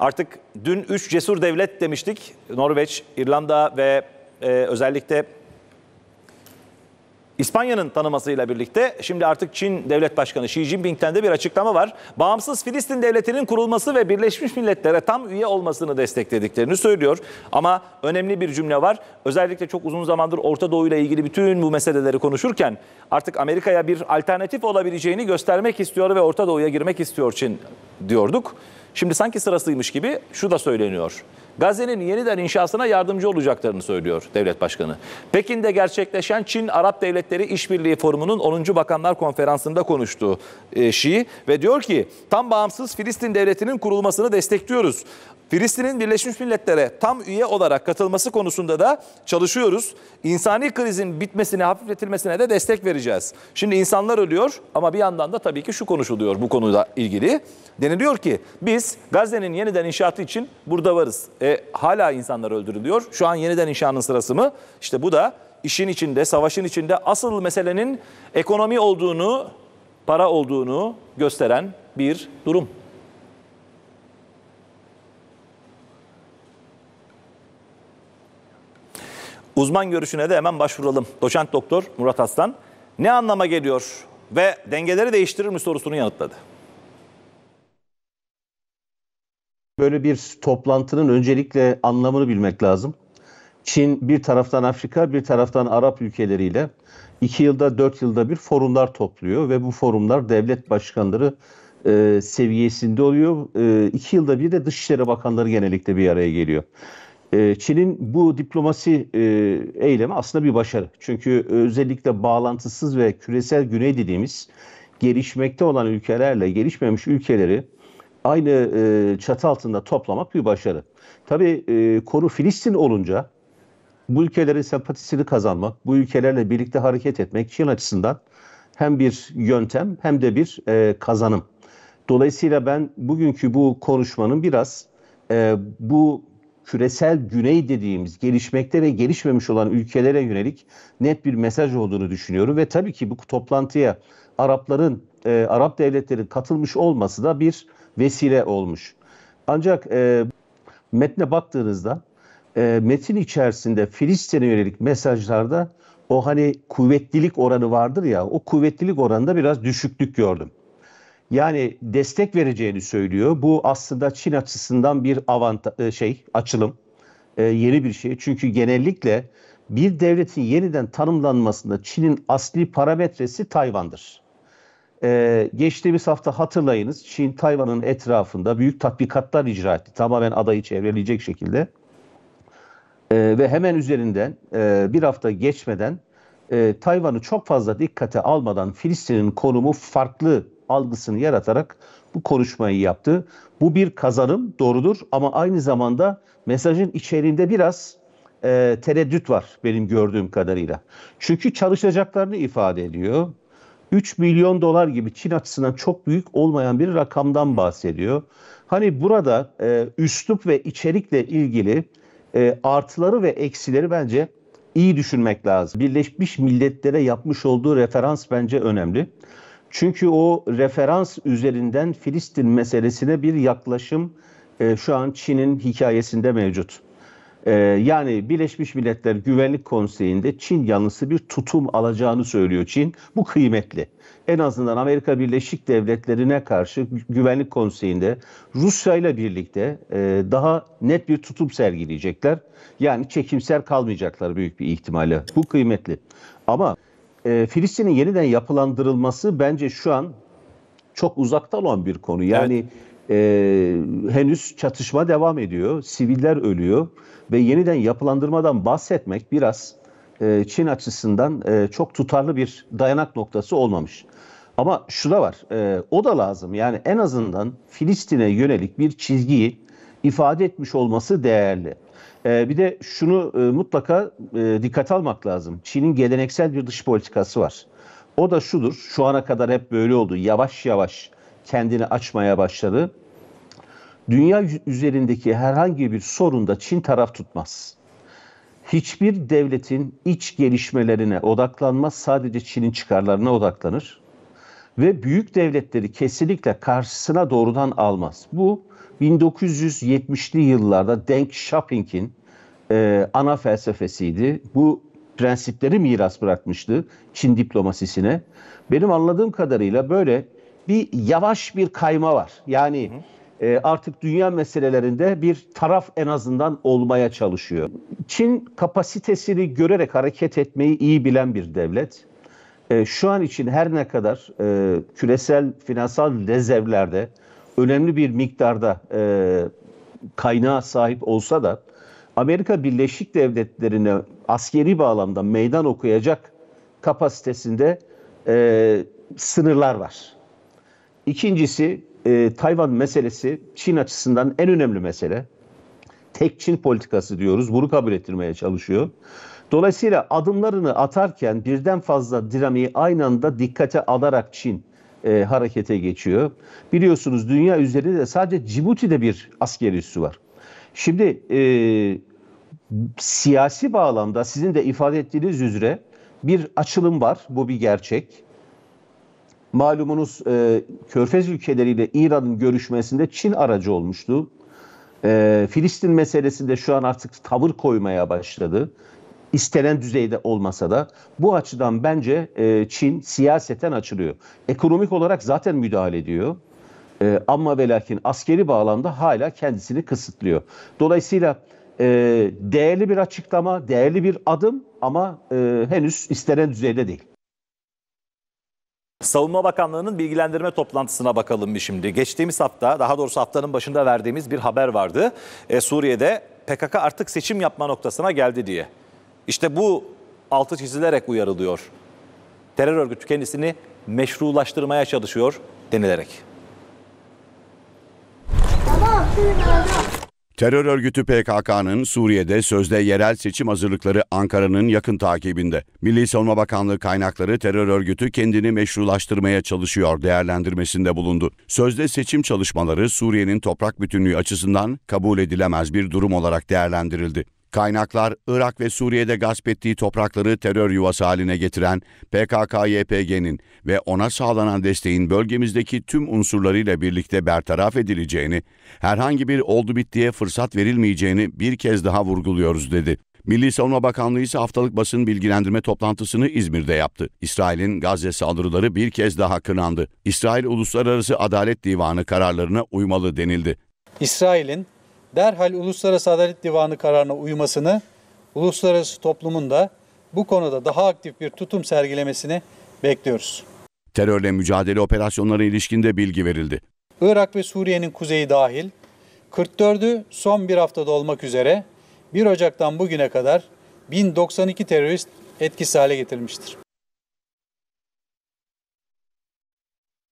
Artık dün 3 cesur devlet demiştik. Norveç, İrlanda ve e, özellikle İspanya'nın tanımasıyla birlikte şimdi artık Çin Devlet Başkanı Xi Jinping'ten de bir açıklama var. Bağımsız Filistin Devleti'nin kurulması ve Birleşmiş Milletler'e tam üye olmasını desteklediklerini söylüyor. Ama önemli bir cümle var. Özellikle çok uzun zamandır Orta Doğu ile ilgili bütün bu meseleleri konuşurken artık Amerika'ya bir alternatif olabileceğini göstermek istiyor ve Orta Doğu'ya girmek istiyor Çin diyorduk. Şimdi sanki sırasıymış gibi şu da söyleniyor. Gazze'nin yeniden inşasına yardımcı olacaklarını söylüyor devlet başkanı. Pekin'de gerçekleşen Çin-Arap Devletleri İşbirliği Forumu'nun 10. Bakanlar Konferansı'nda konuştu Şii e, ve diyor ki tam bağımsız Filistin Devleti'nin kurulmasını destekliyoruz. Filistin'in Birleşmiş Milletler'e tam üye olarak katılması konusunda da çalışıyoruz. İnsani krizin bitmesine, hafifletilmesine de destek vereceğiz. Şimdi insanlar ölüyor ama bir yandan da tabii ki şu konuşuluyor bu konuyla ilgili. Deniliyor ki biz Gazze'nin yeniden inşaatı için burada varız. E, hala insanlar öldürülüyor. Şu an yeniden inşanın sırası mı? İşte bu da işin içinde, savaşın içinde asıl meselenin ekonomi olduğunu, para olduğunu gösteren bir durum. Uzman görüşüne de hemen başvuralım. Doçent Doktor Murat Aslan ne anlama geliyor ve dengeleri değiştirir mi sorusunu yanıtladı. Böyle bir toplantının öncelikle anlamını bilmek lazım. Çin bir taraftan Afrika, bir taraftan Arap ülkeleriyle iki yılda, dört yılda bir forumlar topluyor ve bu forumlar devlet başkanları e, seviyesinde oluyor. E, iki yılda bir de Dışişleri Bakanları genellikle bir araya geliyor. Ee, Çin'in bu diplomasi e, eylemi aslında bir başarı. Çünkü özellikle bağlantısız ve küresel güney dediğimiz gelişmekte olan ülkelerle gelişmemiş ülkeleri aynı e, çatı altında toplamak bir başarı. Tabii e, konu Filistin olunca bu ülkelerin sempatisini kazanmak, bu ülkelerle birlikte hareket etmek Çin açısından hem bir yöntem hem de bir e, kazanım. Dolayısıyla ben bugünkü bu konuşmanın biraz bu küresel güney dediğimiz gelişmekte ve gelişmemiş olan ülkelere yönelik net bir mesaj olduğunu düşünüyorum ve tabii ki bu toplantıya Arapların e, Arap devletlerin katılmış olması da bir vesile olmuş. Ancak e, metne baktığınızda e, metin içerisinde Filistin'e yönelik mesajlarda o hani kuvvetlilik oranı vardır ya o kuvvetlilik oranında biraz düşüklük gördüm. Yani destek vereceğini söylüyor. Bu aslında Çin açısından bir avantaj, e, şey açılım. E, yeni bir şey. Çünkü genellikle bir devletin yeniden tanımlanmasında Çin'in asli parametresi Tayvan'dır. Ee, geçtiğimiz hafta hatırlayınız Çin Tayvan'ın etrafında büyük tatbikatlar icra etti. Tamamen adayı çevreleyecek şekilde. Ee, ve hemen üzerinden e, bir hafta geçmeden e, Tayvan'ı çok fazla dikkate almadan Filistin'in konumu farklı algısını yaratarak bu konuşmayı yaptı. Bu bir kazanım doğrudur ama aynı zamanda mesajın içeriğinde biraz e, tereddüt var benim gördüğüm kadarıyla. Çünkü çalışacaklarını ifade ediyor. 3 milyon dolar gibi Çin açısından çok büyük olmayan bir rakamdan bahsediyor. Hani burada e, üslup ve içerikle ilgili e, artıları ve eksileri bence iyi düşünmek lazım. Birleşmiş Milletler'e yapmış olduğu referans bence önemli. Çünkü o referans üzerinden Filistin meselesine bir yaklaşım e, şu an Çin'in hikayesinde mevcut. E, yani Birleşmiş Milletler Güvenlik Konseyi'nde Çin yanlısı bir tutum alacağını söylüyor Çin. Bu kıymetli. En azından Amerika Birleşik Devletleri'ne karşı Güvenlik Konseyi'nde Rusya ile birlikte e, daha net bir tutum sergileyecekler. Yani çekimser kalmayacaklar büyük bir ihtimalle. Bu kıymetli. Ama e, Filistin'in yeniden yapılandırılması bence şu an çok uzakta olan bir konu. Yani evet. e, henüz çatışma devam ediyor, siviller ölüyor ve yeniden yapılandırmadan bahsetmek biraz e, Çin açısından e, çok tutarlı bir dayanak noktası olmamış. Ama şu da var, e, o da lazım. Yani en azından Filistin'e yönelik bir çizgiyi ifade etmiş olması değerli. Ee, bir de şunu e, mutlaka e, dikkat almak lazım. Çin'in geleneksel bir dış politikası var. O da şudur. Şu ana kadar hep böyle oldu. Yavaş yavaş kendini açmaya başladı. Dünya üzerindeki herhangi bir sorunda Çin taraf tutmaz. Hiçbir devletin iç gelişmelerine odaklanmaz. Sadece Çin'in çıkarlarına odaklanır ve büyük devletleri kesinlikle karşısına doğrudan almaz. Bu 1970'li yıllarda Deng Xiaoping'in e, ana felsefesiydi. Bu prensipleri miras bırakmıştı Çin diplomasisine. Benim anladığım kadarıyla böyle bir yavaş bir kayma var. Yani e, artık dünya meselelerinde bir taraf en azından olmaya çalışıyor. Çin kapasitesini görerek hareket etmeyi iyi bilen bir devlet. E, şu an için her ne kadar e, küresel finansal rezervlerde önemli bir miktarda e, kaynağa sahip olsa da Amerika Birleşik Devletleri'ne askeri bağlamda meydan okuyacak kapasitesinde e, sınırlar var. İkincisi e, Tayvan meselesi Çin açısından en önemli mesele. Tek Çin politikası diyoruz. Bunu kabul ettirmeye çalışıyor. Dolayısıyla adımlarını atarken birden fazla dinamiği aynı anda dikkate alarak Çin e, harekete geçiyor. Biliyorsunuz dünya üzerinde de sadece Cibuti'de bir askeri üssü var. Şimdi e, siyasi bağlamda sizin de ifade ettiğiniz üzere bir açılım var. Bu bir gerçek. Malumunuz e, Körfez ülkeleriyle İran'ın görüşmesinde Çin aracı olmuştu. E, Filistin meselesinde şu an artık tavır koymaya başladı istenen düzeyde olmasa da bu açıdan bence e, Çin siyaseten açılıyor. Ekonomik olarak zaten müdahale ediyor. E, ama ve lakin askeri bağlamda hala kendisini kısıtlıyor. Dolayısıyla e, değerli bir açıklama, değerli bir adım ama e, henüz istenen düzeyde değil. Savunma Bakanlığı'nın bilgilendirme toplantısına bakalım bir şimdi. Geçtiğimiz hafta, daha doğrusu haftanın başında verdiğimiz bir haber vardı. E, Suriye'de PKK artık seçim yapma noktasına geldi diye. İşte bu altı çizilerek uyarılıyor. Terör örgütü kendisini meşrulaştırmaya çalışıyor denilerek. Terör örgütü PKK'nın Suriye'de sözde yerel seçim hazırlıkları Ankara'nın yakın takibinde. Milli Savunma Bakanlığı kaynakları terör örgütü kendini meşrulaştırmaya çalışıyor değerlendirmesinde bulundu. Sözde seçim çalışmaları Suriye'nin toprak bütünlüğü açısından kabul edilemez bir durum olarak değerlendirildi. Kaynaklar Irak ve Suriye'de gasp ettiği toprakları terör yuvası haline getiren PKK-YPG'nin ve ona sağlanan desteğin bölgemizdeki tüm unsurlarıyla birlikte bertaraf edileceğini, herhangi bir oldu bittiye fırsat verilmeyeceğini bir kez daha vurguluyoruz dedi. Milli Savunma Bakanlığı ise haftalık basın bilgilendirme toplantısını İzmir'de yaptı. İsrail'in Gazze saldırıları bir kez daha kınandı. İsrail Uluslararası Adalet Divanı kararlarına uymalı denildi. İsrail'in derhal Uluslararası Adalet Divanı kararına uymasını, uluslararası toplumun da bu konuda daha aktif bir tutum sergilemesini bekliyoruz. Terörle mücadele operasyonları ilişkinde bilgi verildi. Irak ve Suriye'nin kuzeyi dahil 44'ü son bir haftada olmak üzere 1 Ocak'tan bugüne kadar 1092 terörist etkisiz hale getirilmiştir.